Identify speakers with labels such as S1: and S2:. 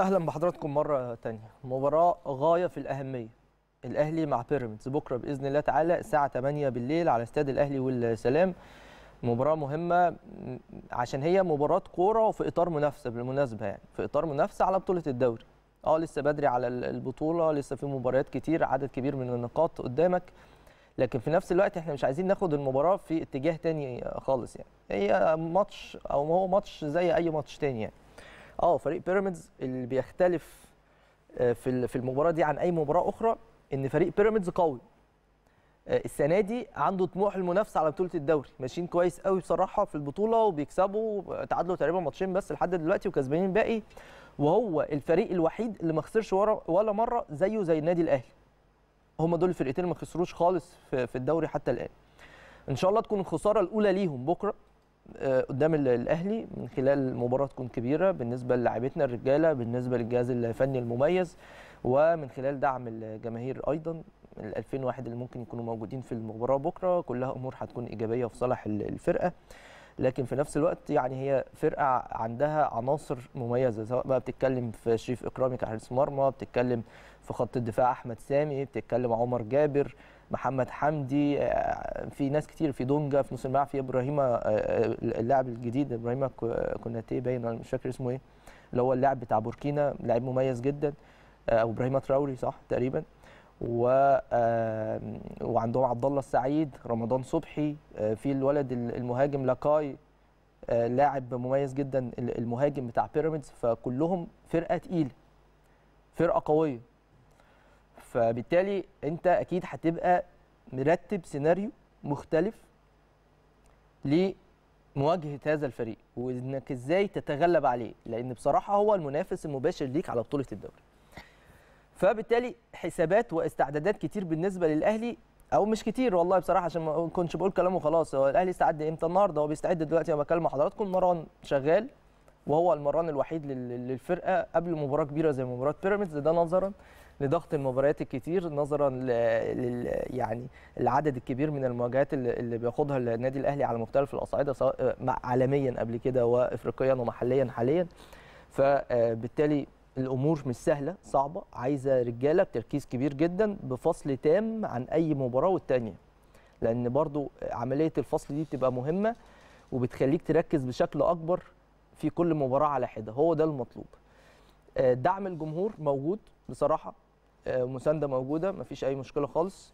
S1: اهلا بحضراتكم مره تانية مباراه غايه في الاهميه الاهلي مع بيراميدز بكره باذن الله تعالى الساعه 8 بالليل على استاد الاهلي والسلام مباراه مهمه عشان هي مباراه كوره وفي اطار منافسه بالمناسبه يعني في اطار منافسه على بطوله الدوري اه لسه بدري على البطوله لسه في مباريات كتير عدد كبير من النقاط قدامك لكن في نفس الوقت احنا مش عايزين ناخد المباراه في اتجاه تاني خالص يعني هي ماتش او هو ماتش زي اي ماتش تاني يعني اه فريق بيراميدز اللي بيختلف آه، في في المباراه دي عن اي مباراه اخرى ان فريق بيراميدز قوي آه، السنه دي عنده طموح المنافسه على بطوله الدوري ماشيين كويس قوي بصراحه في البطوله وبيكسبوا تعادلوا تقريبا ماتشين بس لحد دلوقتي وكسبانين باقي وهو الفريق الوحيد اللي ما خسرش ولا مره زيه زي النادي الاهلي هم دول الفرقتين ما خسروش خالص في الدوري حتى الان ان شاء الله تكون الخساره الاولى ليهم بكره آه، قدام الاهلي من خلال مباراه تكون كبيره بالنسبه للاعيبتنا الرجاله بالنسبه للجهاز الفني المميز ومن خلال دعم الجماهير ايضا ال 2000 واحد اللي ممكن يكونوا موجودين في المباراه بكره كلها امور هتكون ايجابيه في صالح الفرقه لكن في نفس الوقت يعني هي فرقه عندها عناصر مميزه سواء بقى بتتكلم في شريف اكرامي كحارس مرمى بتتكلم في خط الدفاع احمد سامي بتتكلم عمر جابر محمد حمدي آه، في ناس كتير في دونجا في نص الملعب في ابراهيم آه، آه، اللاعب الجديد ابراهيم كوناتي باين انا مش فاكر اسمه ايه اللي هو اللاعب بتاع بوركينا لاعب مميز جدا او ابراهيم تراوري صح تقريبا و وعندهم عبد الله السعيد رمضان صبحي في الولد المهاجم لاكاي لاعب مميز جدا المهاجم بتاع بيراميدز فكلهم فرقه تقيله فرقه قويه فبالتالي انت اكيد هتبقى مرتب سيناريو مختلف لمواجهه هذا الفريق وانك ازاي تتغلب عليه لان بصراحه هو المنافس المباشر ليك على بطوله الدوري فبالتالي حسابات واستعدادات كتير بالنسبه للاهلي او مش كتير والله بصراحه عشان ما كنتش بقول كلامه خلاص هو الاهلي استعد امتى النهارده هو بيستعد دلوقتي انا بكلم حضراتكم مران شغال وهو المران الوحيد للفرقه قبل مباراه كبيره زي مباراه بيراميدز ده نظرا لضغط المباريات الكتير نظرا لل يعني العدد الكبير من المواجهات اللي بياخدها النادي الاهلي على مختلف الاصعده سواء عالميا قبل كده وافريقيا ومحليا حاليا فبالتالي آه، الامور مش سهله صعبه عايزه رجاله بتركيز كبير جدا بفصل تام عن اي مباراه والتانيه لان برضو عمليه الفصل دي بتبقى مهمه وبتخليك تركز بشكل اكبر في كل مباراه على حده هو ده المطلوب آه، دعم الجمهور موجود بصراحه آه، مسانده موجوده مفيش اي مشكله خالص